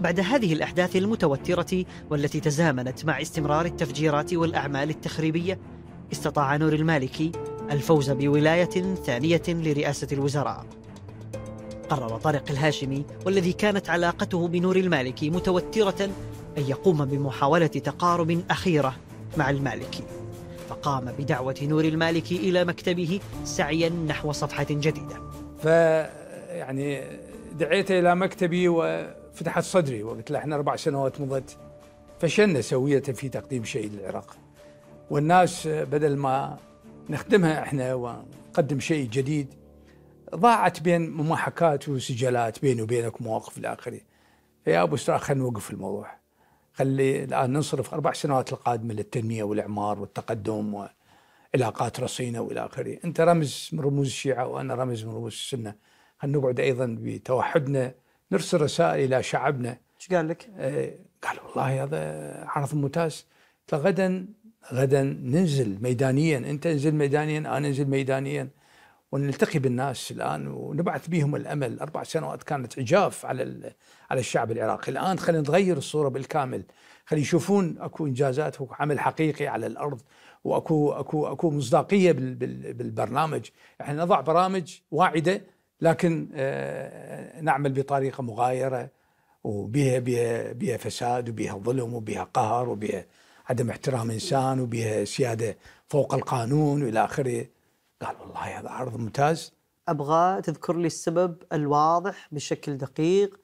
بعد هذه الاحداث المتوتره والتي تزامنت مع استمرار التفجيرات والاعمال التخريبيه استطاع نور المالكي الفوز بولايه ثانيه لرئاسه الوزراء قرر طارق الهاشمي والذي كانت علاقته بنور المالكي متوتره ان يقوم بمحاوله تقارب اخيره مع المالكي فقام بدعوه نور المالكي الى مكتبه سعيا نحو صفحه جديده ف يعني دعيت الى مكتبي و فتحت صدري وقلت له احنا اربع سنوات مضت فشلنا سوية في تقديم شيء للعراق والناس بدل ما نخدمها احنا ونقدم شيء جديد ضاعت بين مماحكات وسجالات بيني وبينك مواقف الى اخره فيا ابو استاذ خلينا نوقف الموضوع خلي الان ننصرف اربع سنوات القادمه للتنميه والاعمار والتقدم وعلاقات رصينه والى اخره انت رمز من رموز الشيعه وانا رمز من رموز السنه خلينا نقعد ايضا بتوحدنا نرسل رسائل الى شعبنا ايش قال لك؟ آه، قال والله هذا عرض ممتاز فغدا غدا ننزل ميدانيا انت انزل ميدانيا انا انزل ميدانيا ونلتقي بالناس الان ونبعث بهم الامل اربع سنوات كانت عجاف على على الشعب العراقي الان خلينا نغير الصوره بالكامل خلي يشوفون اكو انجازات وعمل حقيقي على الارض واكو اكو اكو مصداقيه بالبرنامج احنا نضع برامج واعده لكن آه، آه، نعمل بطريقه مغايره وبها بها بها فساد وبها ظلم وبها قهر وبها عدم احترام انسان وبها سياده فوق القانون والى اخره قال والله هذا عرض ممتاز ابغى تذكر لي السبب الواضح بشكل دقيق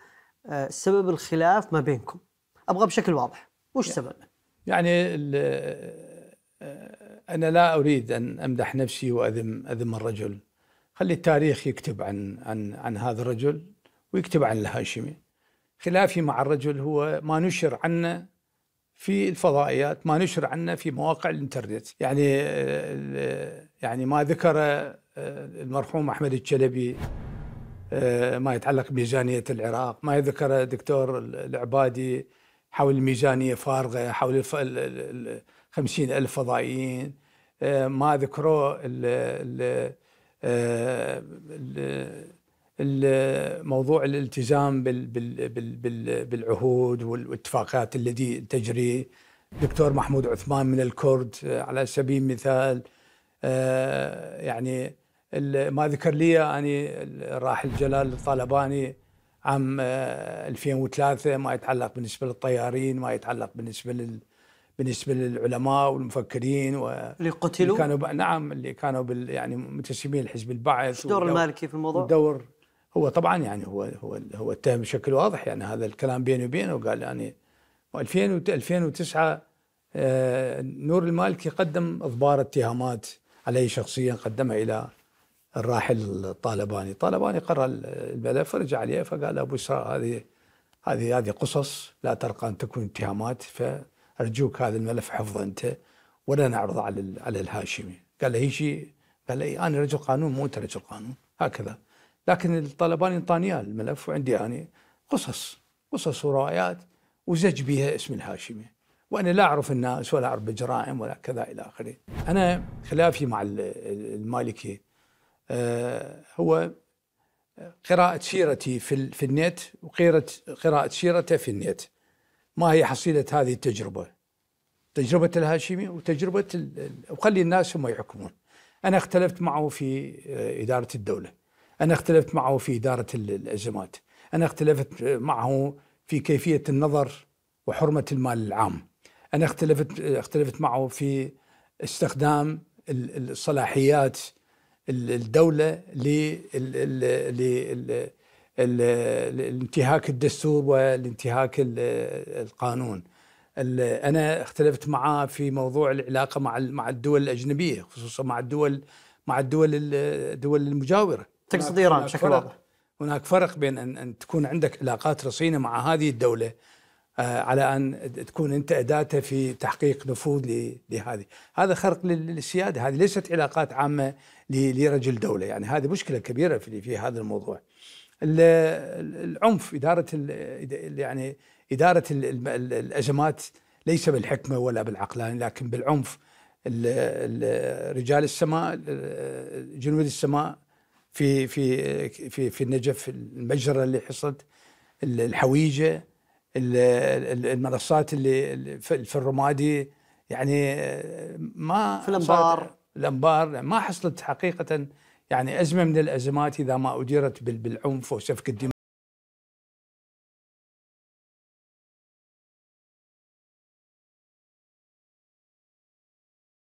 آه، سبب الخلاف ما بينكم ابغى بشكل واضح وش يعني سببه يعني انا لا اريد ان امدح نفسي واذم اذم الرجل خلي التاريخ يكتب عن عن عن هذا الرجل ويكتب عن الهاشمي خلافي مع الرجل هو ما نشر عنه في الفضائيات ما نشر عنه في مواقع الانترنت يعني يعني ما ذكر المرحوم احمد الشلبي ما يتعلق بميزانيه العراق ما ذكر دكتور العبادي حول الميزانيه فارغه حول الف... ال الف فضائيين ما ذكروا ال... ال... آه، موضوع الالتزام بالعهود والاتفاقات التي تجري دكتور محمود عثمان من الكرد آه، على سبيل المثال آه، يعني ما ذكر لي يعني الراحل جلال الطالباني عام 2003 ما يتعلق بالنسبه للطيارين ما يتعلق بالنسبه لل بالنسبه للعلماء والمفكرين و اللي قتلوا اللي كانوا ب... نعم اللي كانوا بال... يعني متسمين لحزب البعث دور المالكي في الموضوع دور هو طبعا يعني هو هو هو اتهم بشكل واضح يعني هذا الكلام بيني وبينه قال يعني 2000 2009 آه، نور المالكي قدم اضبار اتهامات علي شخصيا قدمها الى الراحل الطالباني، الطالباني قرا الملف ورجع عليه فقال ابو اسراء هذه هذه هذه قصص لا ترقى ان تكون اتهامات ف ارجوك هذا الملف حفظه انت ولا نعرضه على على الهاشمي قال له هيجي قال له إيه، انا رجل قانون مو انت رجل قانون هكذا لكن الطلبان انطاني الملف وعندي يعني قصص قصص وروايات وزج بها اسم الهاشمي وانا لا اعرف الناس ولا اعرف بجرائم ولا كذا الى اخره. انا خلافي مع المالكي آه، هو قراءة سيرتي في في النت وقراءة سيرته في النت. ما هي حصيلة هذه التجربة تجربة الهاشمي وتجربة وخلي الناس هم يحكمون أنا اختلفت معه في آه، إدارة الدولة أنا اختلفت معه في إدارة الأزمات أنا اختلفت معه في كيفية النظر وحرمة المال العام أنا اختلفت اختلفت معه في استخدام الصلاحيات الدولة لل الانتهاك الدستور والانتهاك القانون انا اختلفت معاه في موضوع العلاقه مع مع الدول الاجنبيه خصوصا مع الدول مع الدول الدول المجاوره تقصد ايران بشكل واضح هناك فرق بين ان ان تكون عندك علاقات رصينه مع هذه الدوله آه، على ان تكون انت اداته في تحقيق نفوذ لهذه، هذا خرق للسياده، هذه ليست علاقات عامه لرجل دوله، يعني هذه مشكله كبيره في في هذا الموضوع. العنف اداره يعني اداره الازمات ليس بالحكمه ولا بالعقلان لكن بالعنف رجال السماء جنود السماء في في في في النجف المجزره اللي حصلت الحويجه المنصات اللي في الرمادي يعني ما في الانبار الانبار ما حصلت حقيقه يعني أزمة من الأزمات إذا ما أديرت بالعنف وسفك الدماء